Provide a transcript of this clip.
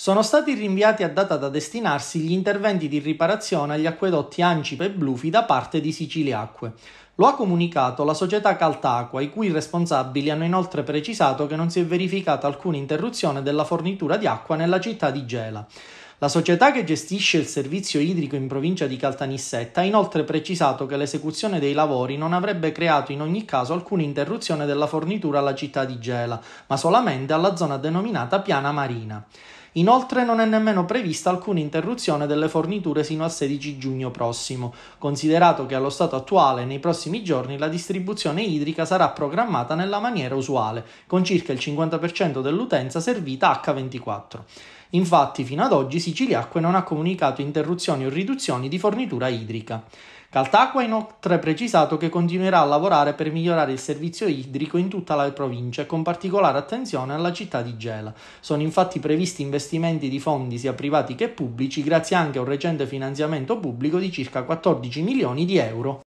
Sono stati rinviati a data da destinarsi gli interventi di riparazione agli acquedotti Ancipe e Blufi da parte di Siciliacque. Lo ha comunicato la società Caltacqua, i cui responsabili hanno inoltre precisato che non si è verificata alcuna interruzione della fornitura di acqua nella città di Gela. La società che gestisce il servizio idrico in provincia di Caltanissetta ha inoltre precisato che l'esecuzione dei lavori non avrebbe creato in ogni caso alcuna interruzione della fornitura alla città di Gela, ma solamente alla zona denominata Piana Marina. Inoltre non è nemmeno prevista alcuna interruzione delle forniture sino al 16 giugno prossimo, considerato che allo stato attuale nei prossimi giorni la distribuzione idrica sarà programmata nella maniera usuale, con circa il 50% dell'utenza servita H24. Infatti, fino ad oggi Siciliacque non ha comunicato interruzioni o riduzioni di fornitura idrica. Caltacqua ha inoltre precisato che continuerà a lavorare per migliorare il servizio idrico in tutta la provincia con particolare attenzione alla città di Gela. Sono infatti previsti investimenti di fondi sia privati che pubblici grazie anche a un recente finanziamento pubblico di circa 14 milioni di euro.